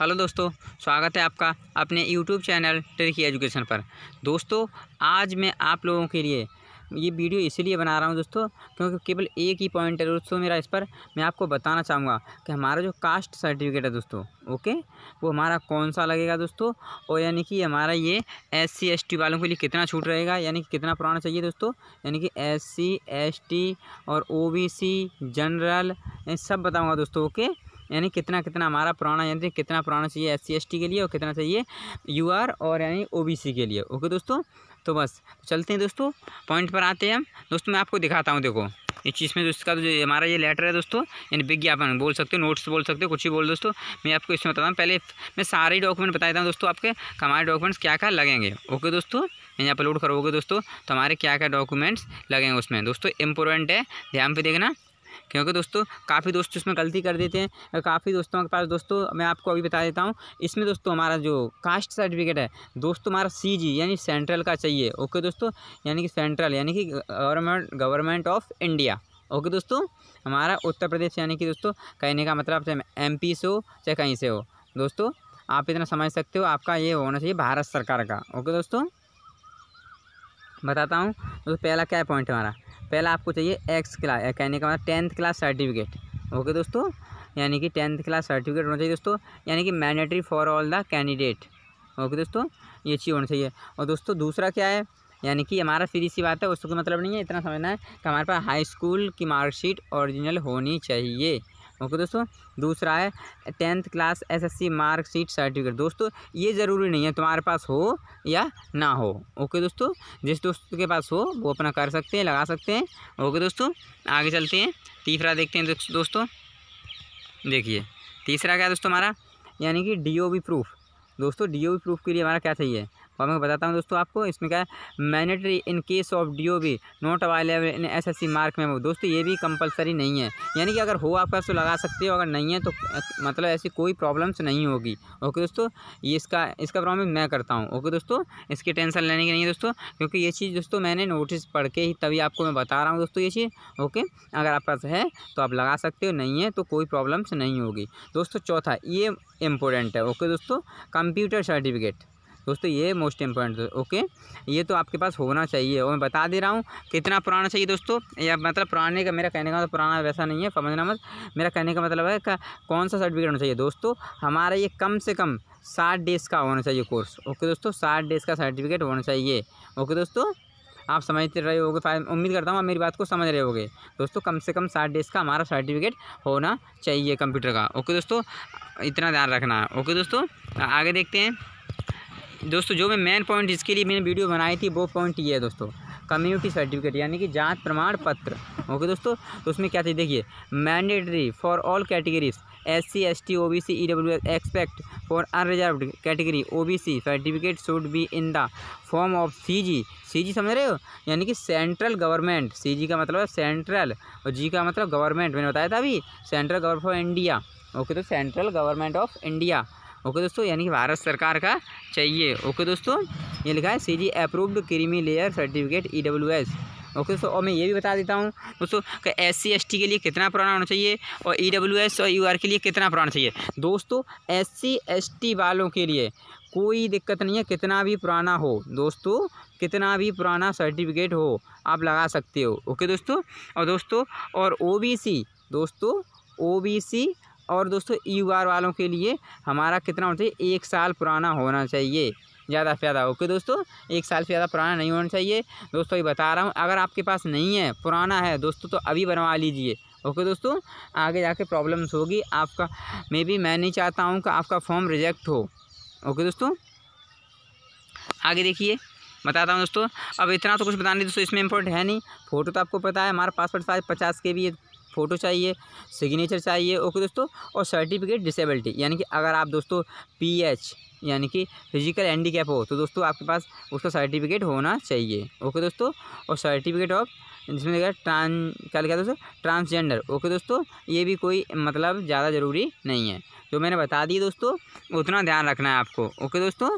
hello दोस्तों स्वागत है आपका अपने यूट्यूब चैनल ट्रिकी एजुकेशन पर दोस्तों आज मैं आप लोगों के लिए ये वीडियो इसलिए बना रहा हूँ दोस्तों क्योंकि केवल एक ही पॉइंट है दोस्तों मेरा इस पर मैं आपको बताना चाहूँगा कि हमारा जो कास्ट सर्टिफिकेट है दोस्तों ओके वो हमारा कौन सा लगेगा दोस्तों और यानी कि हमारा ये एस सी एस टी वालों के लिए कितना छूट रहेगा यानी कि कितना पुराना चाहिए दोस्तों यानी कि एस सी एस टी और ओ बी सी जनरल सब बताऊँगा दोस्तों ओके यानी कितना कितना हमारा पुराना यानी कितना पुराना चाहिए एस सी के लिए और कितना चाहिए यू और यानी ओ के लिए ओके दोस्तों तो बस चलते हैं दोस्तों पॉइंट पर आते हैं हम दोस्तों मैं आपको दिखाता हूँ देखो इस चीज़ में इसका जो हमारा ये लेटर है दोस्तों यानी विज्ञापन बोल सकते हो नोट्स बोल सकते हो कुछ भी बोल दोस्तों मैं आपको इसमें बताता हूँ पहले मैं सारे डॉक्यूमेंट बता देता हूँ दोस्तों आपके हमारे डॉक्यूमेंट्स क्या क्या लगेंगे ओके दोस्तों यानी अपलोड करोगे दोस्तों तो हमारे क्या क्या डॉक्यूमेंट्स लगेंगे उसमें दोस्तों इंपॉर्टेंट है ध्यान पर देखना क्योंकि दोस्तों काफ़ी दोस्त इसमें गलती कर देते हैं काफ़ी दोस्तों के पास दोस्तों मैं आपको अभी बता देता हूँ इसमें दोस्तों हमारा जो कास्ट सर्टिफिकेट है दोस्तों हमारा सी जी यानी सेंट्रल का चाहिए ओके दोस्तों यानी कि सेंट्रल यानी कि government government of India okay दोस्तों हमारा उत्तर प्रदेश यानी कि दोस्तों कहने का मतलब चाहे एम से हो चाहे कहीं से हो दोस्तों आप इतना समझ सकते हो आपका ये होना चाहिए भारत सरकार का ओके दोस्तों बताता हूँ तो पहला क्या पॉइंट हमारा पहला आपको चाहिए एक्स क्लास कहने का हमारा टेंथ क्लास सर्टिफिकेट ओके दोस्तों यानी कि टेंथ क्लास सर्टिफिकेट होना चाहिए दोस्तों यानी कि mandatory for all the candidate okay दोस्तों ये चीज़ होनी चाहिए और दोस्तों दूसरा क्या है यानी कि हमारा सीधी सी बात है उसको मतलब नहीं है इतना समझना है कि हमारे पास हाई स्कूल की मार्कशीट ओरिजिनल होनी चाहिए ओके दोस्तों दूसरा है tenth class SSC marksheet certificate दोस्तों ये ज़रूरी नहीं है तुम्हारे पास हो या ना हो ओके दोस्तों जिस दोस्त के पास हो वो अपना कर सकते हैं लगा सकते हैं ओके दोस्तों आगे चलते हैं तीसरा देखते हैं दोस्तों देखिए तीसरा क्या दोस्तों हमारा यानी कि डी प्रूफ दोस्तों डी प्रूफ के लिए हमारा क्या चाहिए और तो मैं बताता हूँ दोस्तों आपको इसमें क्या है mandatory in case of D O B not available in S S C mark में दोस्तों ये भी कंपलसरी नहीं है यानी कि अगर हो आपका तो लगा सकते हो अगर नहीं है तो मतलब ऐसी कोई प्रॉब्लम्स नहीं होगी ओके दोस्तों ये इसका इसका प्रॉब्लम मैं करता हूँ ओके दोस्तों इसकी टेंशन लेने की नहीं है दोस्तों क्योंकि ये चीज़ दोस्तों मैंने नोटिस पढ़ के ही तभी आपको मैं बता रहा हूँ दोस्तों ये चीज़ ओके अगर आप पास है तो आप लगा सकते हो नहीं है तो कोई प्रॉब्लम्स नहीं होगी दोस्तों चौथा ये इम्पोर्टेंट है ओके दोस्तों कंप्यूटर सर्टिफिकेट दोस्तों ये मोस्ट इम्पोर्टेंट ओके ये तो आपके पास होना चाहिए और मैं बता दे रहा हूँ कितना पुराना चाहिए दोस्तों या मतलब पुराने का मेरा कहने का मतलब पुराना वैसा नहीं है समझना मत मेरा कहने का मतलब है का, कौन सा सर्टिफिकेट होना चाहिए दोस्तों हमारा ये कम से कम साठ डेज़ का होना चाहिए कोर्स ओके दोस्तों साठ डेज़ का सर्टिफिकेट होना चाहिए ओके दोस्तों आप समझते रहे होगे उम्मीद करता हूँ आप मेरी बात को समझ रहे होगे दोस्तों कम से कम साठ डेज़ का हमारा सर्टिफिकेट होना चाहिए कंप्यूटर का ओके दोस्तों इतना ध्यान रखना है ओके दोस्तों आगे देखते हैं दोस्तों जो मैं मेन पॉइंट जिसके लिए मैंने वीडियो बनाई थी वो पॉइंट ये है दोस्तों कम्युनिटी सर्टिफिकेट यानी कि जाँच प्रमाण पत्र ओके दोस्तों तो उसमें क्या थी देखिए mandatory for all categories S C S T O B C E W S expect for unreserve category O B C certificate should be in the form of C G C G समझ रहे हो यानी कि central government सी जी का मतलब है central और जी का मतलब गवर्नमेंट मैंने बताया था अभी central government of India okay तो central government of India okay दोस्तों यानी कि भारत सरकार का चाहिए ओके दोस्तों ये लिखा है C G approved creamy layer certificate E W S okay दोस्तों और मैं ये भी बता देता हूँ दोस्तों कि एस सी एस टी के लिए कितना पुराना होना चाहिए और ई डब्ल्यू एस और यू आर के लिए कितना पुराना चाहिए दोस्तों एस सी एस टी वालों के लिए कोई दिक्कत नहीं है कितना भी पुराना हो दोस्तों कितना भी पुराना सर्टिफिकेट हो आप लगा सकते हो ओके दोस्तों और दोस्तों और ओ बी सी दोस्तों ओ बी सी और दोस्तों यू आर वालों के लिए हमारा कितना होना चाहिए एक साल पुराना होना चाहिए ज़्यादा से ज़्यादा ओके दोस्तों एक साल से ज़्यादा पुराना नहीं होना चाहिए दोस्तों ये बता रहा हूँ अगर आपके पास नहीं है पुराना है दोस्तों तो अभी बनवा लीजिए ओके दोस्तों आगे जाके प्रॉब्लम्स होगी आपका मे बी मैं नहीं चाहता हूँ कि आपका फॉर्म रिजेक्ट हो ओके दोस्तों आगे देखिए बताता हूँ दोस्तों अब इतना तो कुछ बताने दोस्तों इसमें इम्पोर्ट है नहीं फ़ोटो तो आपको पता है हमारा पासपोर्ट साइज पचास के भी फ़ोटो चाहिए सिग्नेचर चाहिए ओके दोस्तों और सर्टिफिकेट डिसेबिलिटी यानी कि अगर आप दोस्तों पीएच यानी कि फिजिकल हैंडीकैप हो तो दोस्तों आपके पास उसका सर्टिफिकेट होना चाहिए ओके दोस्तों और सर्टिफिकेट ऑफ जिसमें देखा ट्रांस क्या लिखा दोस्तों ट्रांसजेंडर ओके दोस्तों ये भी कोई मतलब ज़्यादा ज़रूरी नहीं है जो मैंने बता दिए दोस्तों उतना ध्यान रखना है आपको ओके दोस्तों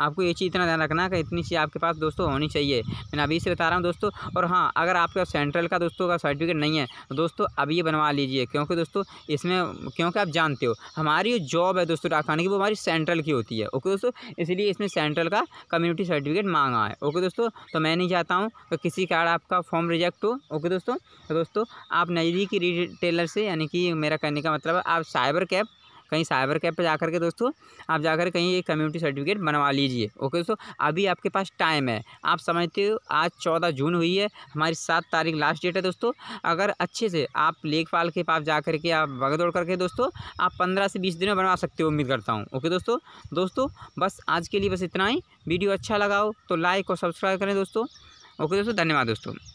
आपको ये चीज़ इतना ध्यान रखना है कि इतनी चीज़ आपके पास दोस्तों होनी चाहिए मैं अभी से बता रहा हूँ दोस्तों और हाँ अगर आपके सेंट्रल का दोस्तों का सर्टिफिकेट नहीं है तो दोस्तों अभी ये बनवा लीजिए क्योंकि दोस्तों इसमें क्योंकि आप जानते हो हमारी जो जॉब है दोस्तों डाकखाने की वो हमारी सेंट्रल की होती है ओके दोस्तों इसलिए इसमें सेंट्रल का कम्युनिटी सर्टिफिकेट मांगा है ओके दोस्तों तो मैं नहीं चाहता हूँ कि किसी कारण आपका फॉर्म रिजेक्ट हो ओके दोस्तों तो दोस्तों आप नज़दीकी रिटेलर से यानी कि मेरा कहने का मतलब आप साइबर कैब कहीं साइबर कैब पर जाकर के दोस्तों आप जाकर कहीं एक कम्युनिटी सर्टिफिकेट बनवा लीजिए ओके दोस्तों अभी आपके पास टाइम है आप समझते हो आज चौदह जून हुई है हमारी सात तारीख लास्ट डेट है दोस्तों अगर अच्छे से आप लेखपाल के पास जा करके आप भगत दौड़ करके दोस्तों आप पंद्रह से बीस दिन में बनवा सकते हो उम्मीद करता हूँ ओके दोस्तों दोस्तों बस आज के लिए बस इतना ही वीडियो अच्छा लगाओ तो लाइक और सब्सक्राइब करें दोस्तों ओके दोस्तों धन्यवाद दोस्तों